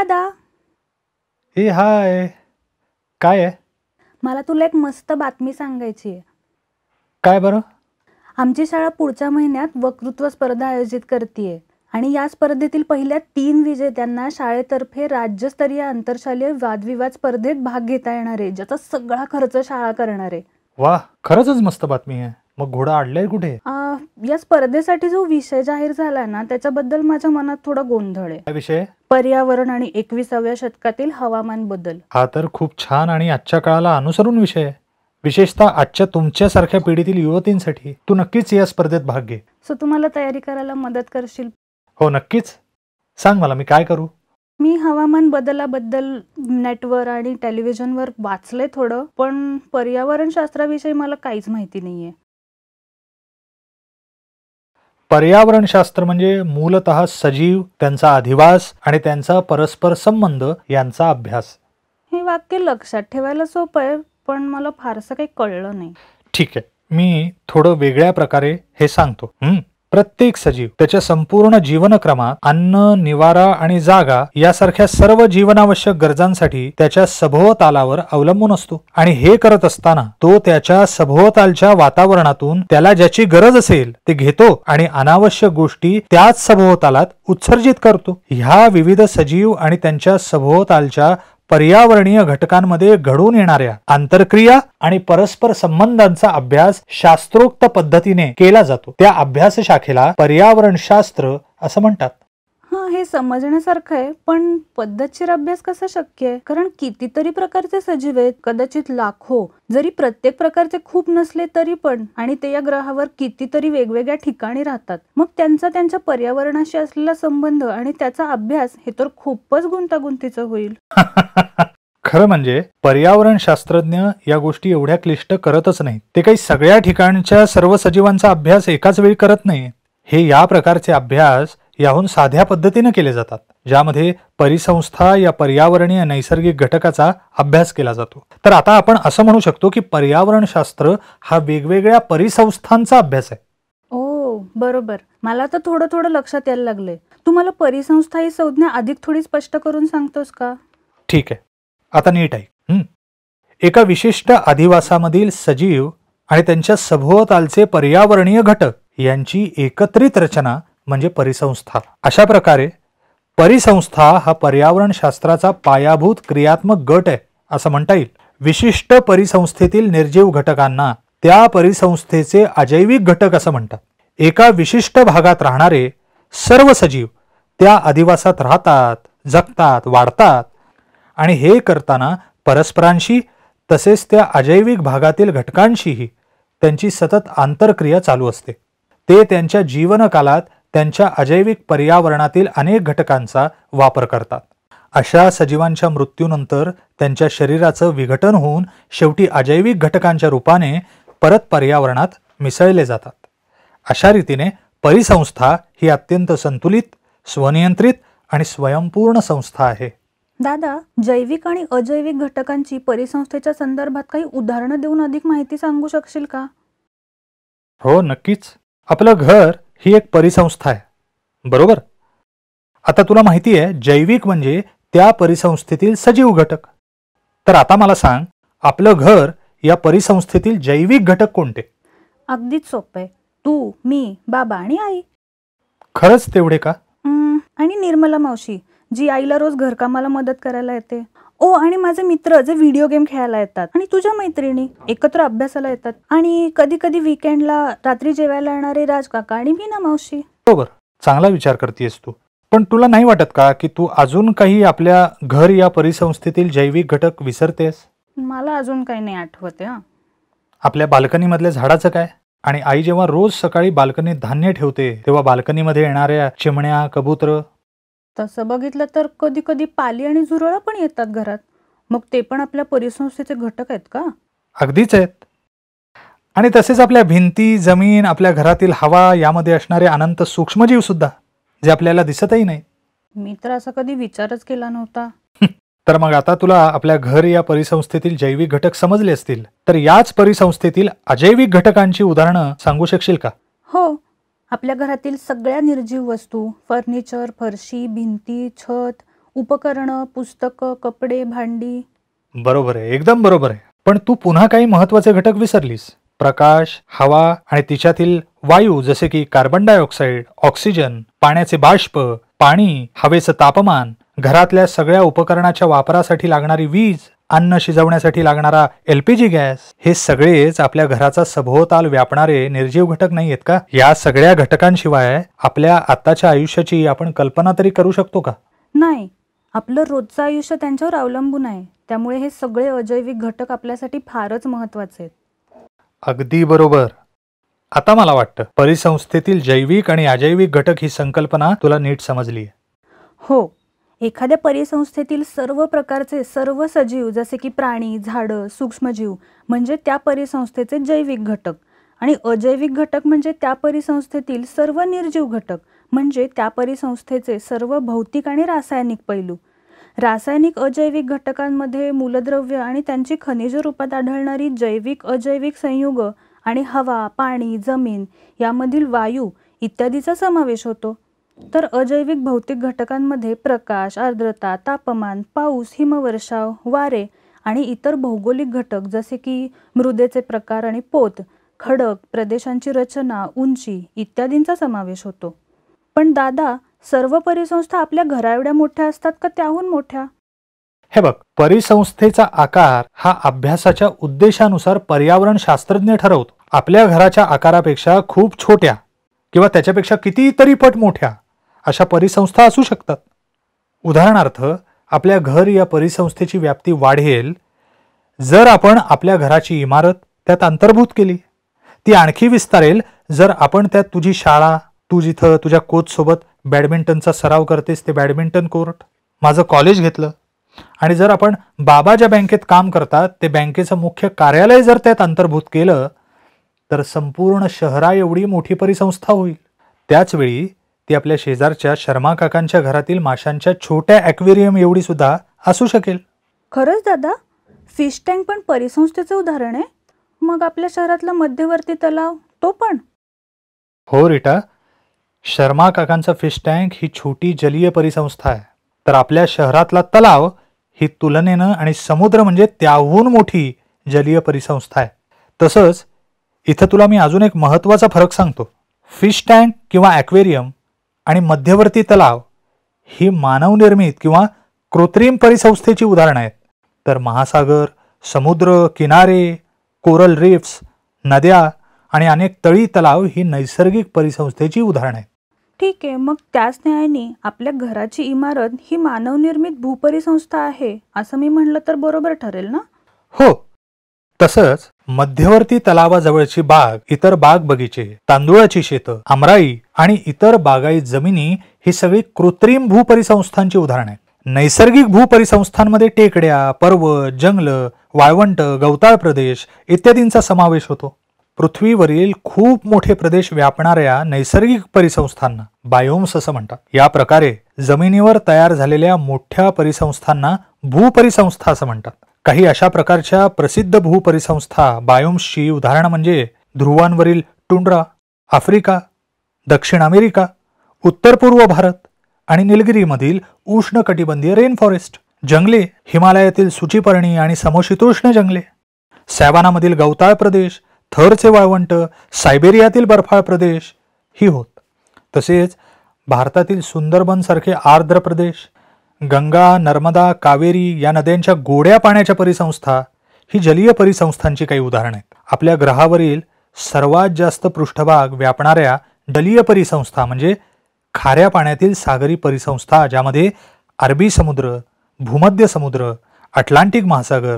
दादा ए हाय काय आहे मला तुला एक मस्त बातमी सांगायची आहे काय बरं आमची शाळा पुढच्या महिन्यात वक्तृत्व स्पर्धा आयोजित करते आणि या स्पर्धेतील पहिल्या तीन विजेत्यांना शाळेतर्फे राज्यस्तरीय आंतरशालीय वादविवाद स्पर्धेत भाग घेता येणार आहे ज्याचा सगळा खर्च शाळा करणार आहे वा खरच मस्त बातमी आहे मग घोडा अडलाय कुठे या स्पर्धेसाठी जो विषय जाहीर झाला ना त्याच्याबद्दल माझ्या मनात थोडा गोंधळ आहे विषय पर्यावरण आणि एकविसाव्या शतकातील हवामान बदल हा तर खूप छान आणि आजच्या काळाला अनुसरून विषय विशेषतः आजच्या सारख्या पिढीतील युवतींसाठी तू नक्कीच या स्पर्धेत भाग घे सो तुम्हाला तयारी करायला मदत करशील हो नक्कीच सांग मला मी काय करू मी हवामान बदलाबद्दल नेटवर आणि टेलिव्हिजनवर वाचले थोडं पण पर्यावरण शास्त्राविषयी मला काहीच माहिती नाहीये पर्यावरणशास्त्र म्हणजे मूलत सजीव त्यांचा अधिवास आणि त्यांचा परस्पर संबंध यांचा अभ्यास हे वाक्य लक्षात ठेवायला सोपं आहे पण मला फारसं काही कळलं नाही ठीक आहे मी थोडं वेगळ्या प्रकारे हे सांगतो हम्म प्रत्येक सजीव त्याच्या संपूर्ण जीवनक्रमात अन्न निवारा आणि जागा यासारख्या सर्व जीवनावश्यक गरजांसाठी त्याच्या सभोवतालावर अवलंबून असतो आणि हे करत असताना तो त्याच्या सभोवतालच्या वातावरणातून त्याला ज्याची गरज असेल ते घेतो आणि अनावश्यक गोष्टी त्याच सभोवतालात उत्सर्जित करतो ह्या विविध सजीव आणि त्यांच्या सभोवतालच्या पर्यावरणीय घटकांमध्ये घडून येणाऱ्या आंतरक्रिया आणि परस्पर संबंधांचा अभ्यास शास्त्रोक्त पद्धतीने केला जातो त्या अभ्यास शाखेला पर्यावरणशास्त्र असं म्हणतात हे समजण्यासारखं आहे पण पद्धतशीर अभ्यास कसा शक्य आहे कारण कितीतरी प्रकारचे सजीव आहेत कदाचित लाखो जरी प्रत्येक प्रकारचे खूप नसले तरी पण आणि ते या ग्रहावर कितीतरी वेगवेगळ्या ठिकाणी राहतात मग त्यांचा त्यांच्या पर्यावरणाशी असलेला संबंध आणि त्याचा अभ्यास हे तर खूपच गुंतागुंतीचं होईल खरं म्हणजे पर्यावरण शास्त्रज्ञ या गोष्टी एवढ्या क्लिष्ट करतच नाहीत ते काही सगळ्या ठिकाणच्या सर्व सजीवांचा अभ्यास एकाच वेळी करत नाही हे या प्रकारचे अभ्यास याहून साध्या पद्धतीने केले जातात ज्यामध्ये परिसंस्था या पर्यावरणीय नैसर्गिक घटकाचा अभ्यास केला जातो तर आता आपण असं म्हणू शकतो की पर्यावरणशास्त्र हा वेगवेगळ्या परिसंस्थांचा अभ्यास आहे ओ बरोबर मला तर थोडं थोडं लक्षात यायला लागले तुम्हाला परिसंस्था ही संज्ञा अधिक थोडी स्पष्ट करून सांगतोस का ठीक आहे आता नीट आहे एका विशिष्ट अधिवासामधील सजीव आणि त्यांच्या सभोवतालचे पर्यावरणीय घटक यांची एकत्रित रचना म्हणजे परिसंस्था अशा प्रकारे परिसंस्था हा पर्यावरणशास्त्राचा पायाभूत क्रियात्मक गट आहे असं म्हणता येईल विशिष्ट परिसंस्थेतील निर्जीव घटकांना त्या परिसंस्थेचे अजैविक घटक असं म्हणतात एका विशिष्ट भागात राहणारे सर्व सजीव त्या अधिवासात राहतात जगतात वाढतात आणि हे करताना परस्परांशी तसेच त्या अजैविक भागातील घटकांशीही त्यांची सतत आंतरक्रिया चालू असते ते त्यांच्या जीवनकालात त्यांच्या अजैविक पर्यावरणातील अनेक घटकांचा वापर करतात अशा सजीवांच्या मृत्यूनंतर त्यांच्या शरीराचं विघटन होऊन शेवटी अजैविक घटकांच्या रूपाने परत पर्यावरणात मिसळले जातात अशा रीतीने परिसंस्था ही अत्यंत संतुलित स्वनियंत्रित आणि स्वयंपूर्ण संस्था आहे दादा जैविक आणि अजैविक घटकांची परिसंस्थेच्या संदर्भात काही उदाहरणं देऊन अधिक माहिती सांगू शकशील का हो नक्कीच आपलं घर ही एक परिसंस्था आहे बरोबर आता तुला माहिती आहे जैविक म्हणजे त्या परिसंस्थेतील सजीव घटक तर आता मला सांग आपलं घर या परिसंस्थेतील जैविक घटक कोणते अगदीच सोपे तू मी बाबा आणि आई खरंच तेवढे का आणि निर्मला मावशी जी आईला रोज घरकामाला मदत करायला येते ओ आणि माझे मित्र जे व्हिडिओ गेम खेळायला येतात आणि तुझ्या मैत्रिणी एकत्र अभ्यासाला येतात आणि कधी कधी विकेंडला रात्री जेवायला येणारे राज काका आणि मी ना मावशी बरोबर चांगला विचार करतेस तू पण तुला नाही वाटत का की तू अजून काही आपल्या घर या परिसंस्थेतील जैविक घटक विसरतेस मला अजून काही नाही आठवत हा आपल्या मधल्या झाडाचं काय आणि आई जेव्हा रोज सकाळी बाल्कनीत धान्य ठेवते तेव्हा बाल्कनीमध्ये येणाऱ्या चिमण्या कबूतर तसं बघितलं तर कधी कधी पाली आणि झुरळं पण येतात घरात मग ते पण आपल्या परिसंस्थेचे घटक आहेत का अगदीच आहेत आणि तसेच आपल्या भिंती जमीन आपल्या घरातील हवा यामध्ये असणारे अनंत सूक्ष्मजीव सुद्धा जे आपल्याला दिसतही नाही मी तर असा कधी विचारच केला नव्हता तर मग आता तुला आपल्या घर या परिसंस्थेतील जैविक घटक समजले असतील तर याच परिसंस्थेतील अजैविक घटकांची उदाहरणं सांगू शकशील का हो आपल्या घरातील सगळ्या निर्जीव वस्तू फर्निचर फरशी भिंती छत उपकरणं पुस्तकं कपडे भांडी बरोबर आहे एकदम बरोबर आहे पण तू पुन्हा काही महत्वाचे घटक विसरलीस प्रकाश हवा आणि तिच्यातील वायू जसे की कार्बन डायऑक्साईड ऑक्सिजन पाण्याचे बाष्प पाणी हवेचं तापमान घरातल्या सगळ्या उपकरणाच्या वापरासाठी लागणारी वीज अन्न शिजवण्यासाठी लागणारा एल पी जी गॅस हे सगळेच आपल्या घराचा सभोवताल व्यापणारे निर्जीव घटक नाही आहेत का या सगळ्या घटकांशिवाय आपल्या आताच्या आयुष्याची आपण कल्पना तरी करू शकतो का नाही आपलं रोजचं आयुष्य त्यांच्यावर अवलंबून आहे त्यामुळे हे सगळे अजैविक घटक आपल्यासाठी फारच महत्वाचे आहेत अगदी बरोबर आता मला वाटतं परिसंस्थेतील जैविक आणि अजैविक घटक ही संकल्पना तुला नीट समजली हो एखाद्या परिसंस्थेतील सर्व प्रकारचे सर्व सजीव जसे की प्राणी झाडं सूक्ष्मजीव म्हणजे त्या परिसंस्थेचे जैविक घटक आणि अजैविक घटक म्हणजे त्या परिसंस्थेतील सर्व निर्जीव घटक म्हणजे त्या परिसंस्थेचे सर्व भौतिक आणि रासायनिक पैलू रासायनिक अजैविक घटकांमध्ये मूलद्रव्य आणि त्यांची खनिज रूपात आढळणारी जैविक अजैविक संयुग आणि हवा पाणी जमीन यामधील वायू इत्यादीचा समावेश होतो तर अजैविक भौतिक घटकांमध्ये प्रकाश आर्द्रता तापमान पाऊस हिमवर्षाव वारे आणि इतर भौगोलिक घटक जसे की मृदेचे प्रकार आणि पोत खडक प्रदेशांची रचना उंची इत्यादींचा समावेश होतो पण दादा सर्व परिसंस्था आपल्या घराएवढ्या मोठ्या असतात का त्याहून मोठ्या हे बघ परिसंस्थेचा आकार हा अभ्यासाच्या उद्देशानुसार पर्यावरण शास्त्रज्ञ ठरवतो आपल्या घराच्या आकारापेक्षा खूप छोट्या किंवा त्याच्यापेक्षा कितीतरी पट मोठ्या अशा परिसंस्था असू शकतात उदाहरणार्थ आपल्या घर या परिसंस्थेची व्याप्ती वाढेल जर आपण आपल्या घराची इमारत त्यात अंतर्भूत केली ती आणखी विस्तारेल जर आपण त्यात तुझी शाळा तू जिथं तुझ्या कोचसोबत बॅडमिंटनचा सराव करतेस ते बॅडमिंटन कोर्ट माझं कॉलेज घेतलं आणि जर आपण बाबा ज्या बँकेत काम करतात ते बँकेचं मुख्य कार्यालय जर त्यात अंतर्भूत केलं तर संपूर्ण शहरा एवढी मोठी परिसंस्था होईल त्याचवेळी ती आपल्या शेजारच्या शर्मा काकांच्या घरातील माशांच्या छोट्या ॲक्वेरियम एवढी सुद्धा असू शकेल खरंच दादा फिश टँक पण परिसंस्थेचं उदाहरण आहे मग आपल्या शहरातला मध्यवर्ती तलाव तो पण हो रिटा शर्मा काकांचा फिश टँक ही छोटी जलीय परिसंस्था आहे तर आपल्या शहरातला तलाव ही तुलनेनं आणि समुद्र म्हणजे त्याहून मोठी जलीय परिसंस्था आहे तसंच इथं तुला मी अजून एक महत्त्वाचा फरक सांगतो फिश टँक किंवा ॲक्वेरियम आणि मध्यवर्ती तलाव ही मानवनिर्मित किंवा कृत्रिम परिसंस्थेची उदाहरणं आहेत तर महासागर समुद्र किनारे कोरल रिफ्स नद्या आणि अनेक तळी तलाव ही नैसर्गिक परिसंस्थेची उदाहरण आहेत ठीक आहे मग त्याच न्यायाने आपल्या घराची इमारत ही मानवनिर्मित भूपरिसंस्था आहे असं मी म्हणलं तर बरोबर ठरेल ना हो तसंच मध्यवर्ती तलावाजवळची बाग इतर बाग बगीचे तांदुळाची शेतं आमराई आणि इतर बागाई जमिनी ही सगळी कृत्रिम भूपरिसंस्थांची उदाहरण आहेत नैसर्गिक भूपरिसंस्थांमध्ये टेकड्या पर्वत जंगल वाळवंट गवताळ प्रदेश इत्यादींचा समावेश होतो पृथ्वीवरील खूप मोठे प्रदेश व्यापणाऱ्या नैसर्गिक परिसंस्थांना बायोम्स असं म्हणतात या प्रकारे जमिनीवर तयार झालेल्या मोठ्या परिसंस्थांना भूपरिसंस्था असं म्हणतात काही अशा प्रकारच्या प्रसिद्ध भूपरिसंस्था बायोम्सची उदाहरणं म्हणजे ध्रुवांवरील टुंड्रा आफ्रिका दक्षिण अमेरिका उत्तर पूर्व भारत आणि निलगिरीमधील उष्ण कटिबंधीय रेन फॉरेस्ट जंगले हिमालयातील सुचीपर्णी आणि समशीतोष्ण जंगले सॅवानामधील गवताळ प्रदेश थरचे वाळवंट सायबेरियातील बर्फाळ प्रदेश ही होत तसेच भारतातील सुंदरबनसारखे आर्द्र प्रदेश गंगा नर्मदा कावेरी या नद्यांच्या गोड्या पाण्याच्या परिसंस्था ही जलीय परिसंस्थांची काही उदाहरणं आहेत आपल्या ग्रहावरील सर्वात जास्त पृष्ठभाग व्यापणाऱ्या जलीय परिसंस्था म्हणजे खाऱ्या पाण्यातील सागरी परिसंस्था ज्यामध्ये अरबी समुद्र भूमध्य समुद्र अटलांटिक महासागर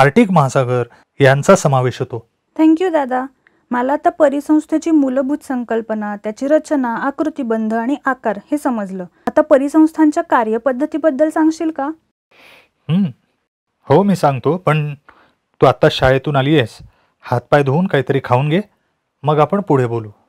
आर्टिक महासागर यांचा समावेश होतो थँक्यू दादा मला आता परिसंस्थेची मूलभूत संकल्पना त्याची रचना आकृतीबंध आणि आकार हे समजलं आता परिसंस्थांच्या कार्यपद्धतीबद्दल सांगशील का हम्म. हो मी सांगतो पण तू आता शाळेतून आली आहेस हातपाय धुवून काहीतरी खाऊन घे मग आपण पुढे बोलू